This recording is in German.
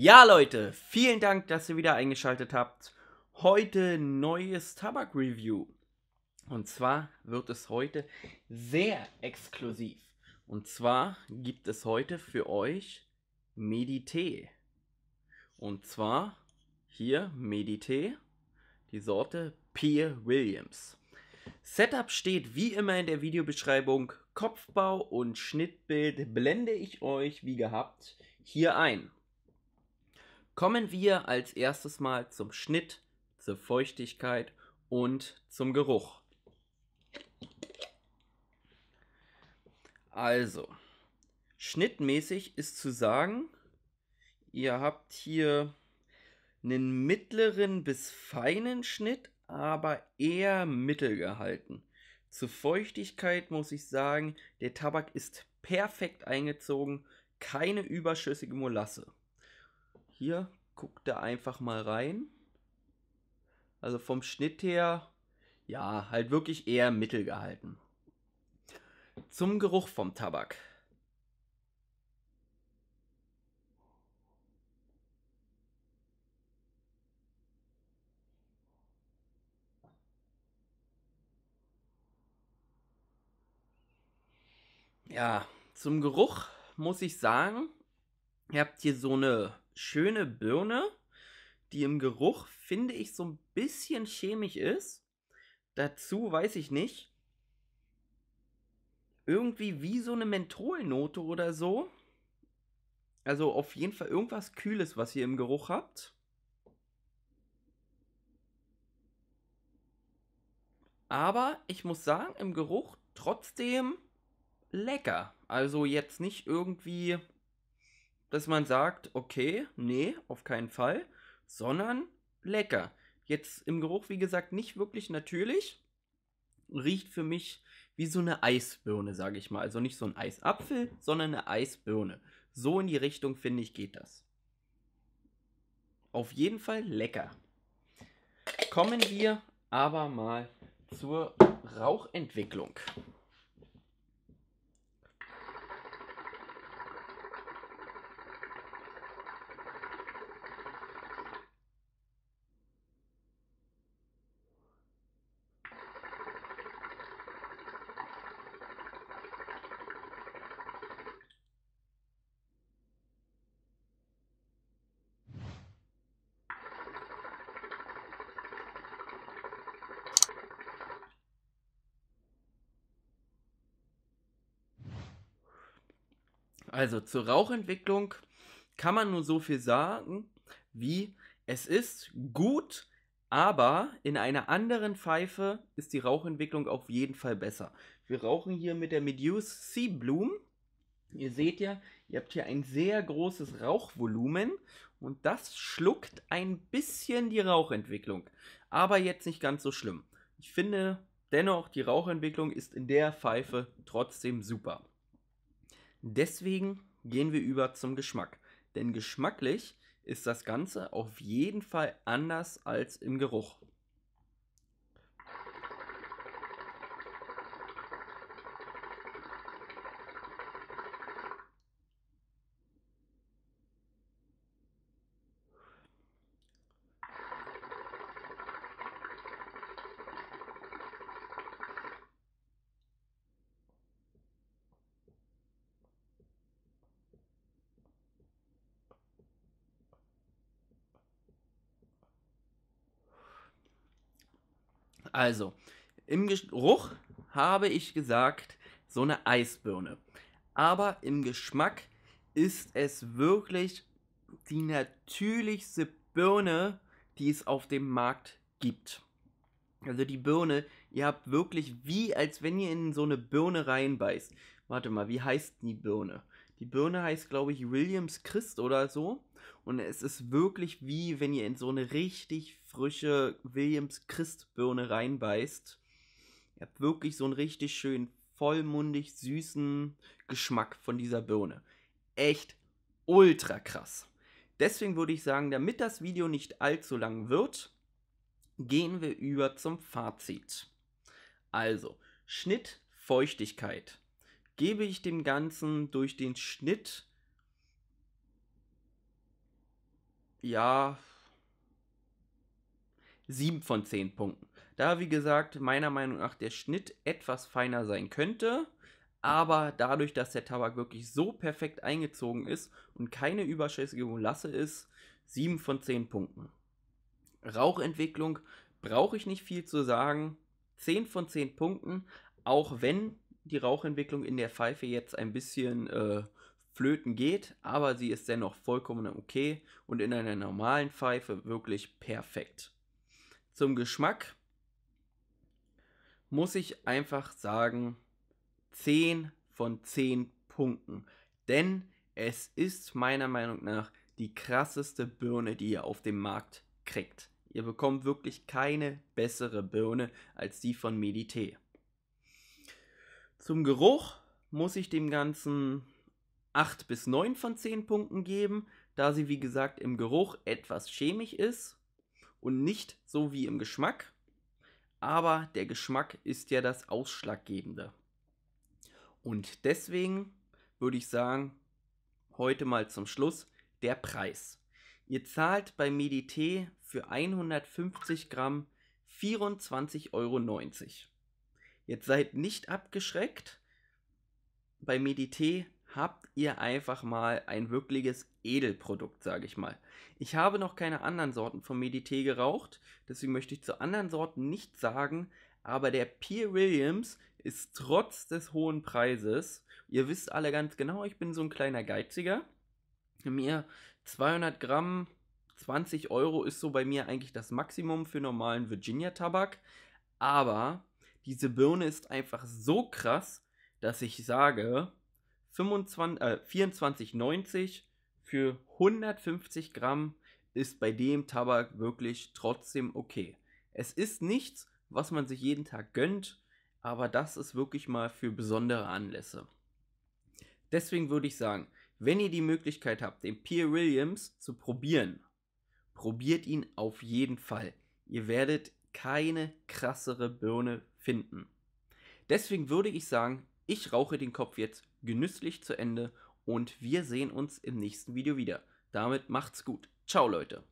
Ja, Leute, vielen Dank, dass ihr wieder eingeschaltet habt. Heute neues Tabak-Review. Und zwar wird es heute sehr exklusiv. Und zwar gibt es heute für euch Medite. Und zwar hier Medite, die Sorte Pierre Williams. Setup steht wie immer in der Videobeschreibung. Kopfbau und Schnittbild blende ich euch wie gehabt hier ein. Kommen wir als erstes mal zum Schnitt, zur Feuchtigkeit und zum Geruch. Also, schnittmäßig ist zu sagen, ihr habt hier einen mittleren bis feinen Schnitt, aber eher mittel gehalten. Zur Feuchtigkeit muss ich sagen, der Tabak ist perfekt eingezogen, keine überschüssige Molasse. Hier guck da einfach mal rein. Also vom Schnitt her, ja, halt wirklich eher mittel gehalten. Zum Geruch vom Tabak. Ja, zum Geruch muss ich sagen, ihr habt hier so eine schöne Birne, die im Geruch, finde ich, so ein bisschen chemisch ist. Dazu weiß ich nicht. Irgendwie wie so eine Mentholnote oder so. Also auf jeden Fall irgendwas Kühles, was ihr im Geruch habt. Aber ich muss sagen, im Geruch trotzdem lecker. Also jetzt nicht irgendwie dass man sagt, okay, nee, auf keinen Fall, sondern lecker. Jetzt im Geruch, wie gesagt, nicht wirklich natürlich. Riecht für mich wie so eine Eisbirne, sage ich mal. Also nicht so ein Eisapfel, sondern eine Eisbirne. So in die Richtung, finde ich, geht das. Auf jeden Fall lecker. Kommen wir aber mal zur Rauchentwicklung. Also zur Rauchentwicklung kann man nur so viel sagen, wie es ist gut, aber in einer anderen Pfeife ist die Rauchentwicklung auf jeden Fall besser. Wir rauchen hier mit der Meduse Sea Bloom. Ihr seht ja, ihr habt hier ein sehr großes Rauchvolumen und das schluckt ein bisschen die Rauchentwicklung. Aber jetzt nicht ganz so schlimm. Ich finde dennoch, die Rauchentwicklung ist in der Pfeife trotzdem super. Deswegen gehen wir über zum Geschmack. Denn geschmacklich ist das Ganze auf jeden Fall anders als im Geruch. Also, im Geruch habe ich gesagt, so eine Eisbirne. Aber im Geschmack ist es wirklich die natürlichste Birne, die es auf dem Markt gibt. Also die Birne, ihr habt wirklich wie, als wenn ihr in so eine Birne reinbeißt. Warte mal, wie heißt die Birne? Die Birne heißt, glaube ich, Williams Christ oder so. Und es ist wirklich wie, wenn ihr in so eine richtig frische Williams-Christbirne reinbeißt. Ihr habt wirklich so einen richtig schönen, vollmundig süßen Geschmack von dieser Birne. Echt ultra krass. Deswegen würde ich sagen, damit das Video nicht allzu lang wird, gehen wir über zum Fazit. Also, Schnittfeuchtigkeit. Gebe ich dem Ganzen durch den Schnitt ja, sieben von zehn Punkten. Da, wie gesagt, meiner Meinung nach der Schnitt etwas feiner sein könnte, aber dadurch, dass der Tabak wirklich so perfekt eingezogen ist und keine überschüssige Molasse ist, sieben von zehn Punkten. Rauchentwicklung brauche ich nicht viel zu sagen. zehn von zehn Punkten, auch wenn die Rauchentwicklung in der Pfeife jetzt ein bisschen äh, flöten geht, aber sie ist dennoch vollkommen okay und in einer normalen Pfeife wirklich perfekt. Zum Geschmack muss ich einfach sagen 10 von 10 Punkten, denn es ist meiner Meinung nach die krasseste Birne, die ihr auf dem Markt kriegt. Ihr bekommt wirklich keine bessere Birne als die von Medite. Zum Geruch muss ich dem Ganzen 8 bis 9 von 10 Punkten geben, da sie wie gesagt im Geruch etwas chemisch ist und nicht so wie im Geschmack. Aber der Geschmack ist ja das Ausschlaggebende. Und deswegen würde ich sagen, heute mal zum Schluss der Preis. Ihr zahlt bei Medite für 150 Gramm 24,90 Euro. Jetzt seid nicht abgeschreckt. Bei Medite habt ihr einfach mal ein wirkliches Edelprodukt, sage ich mal. Ich habe noch keine anderen Sorten von Meditee geraucht, deswegen möchte ich zu anderen Sorten nichts sagen, aber der Peer Williams ist trotz des hohen Preises, ihr wisst alle ganz genau, ich bin so ein kleiner Geiziger, mir 200 Gramm, 20 Euro ist so bei mir eigentlich das Maximum für normalen Virginia-Tabak, aber diese Birne ist einfach so krass, dass ich sage, 25, äh, 24,90 für 150 Gramm ist bei dem Tabak wirklich trotzdem okay. Es ist nichts, was man sich jeden Tag gönnt, aber das ist wirklich mal für besondere Anlässe. Deswegen würde ich sagen, wenn ihr die Möglichkeit habt, den Pierre Williams zu probieren, probiert ihn auf jeden Fall. Ihr werdet keine krassere Birne finden. Deswegen würde ich sagen, ich rauche den Kopf jetzt genüsslich zu Ende und wir sehen uns im nächsten Video wieder. Damit macht's gut. Ciao Leute.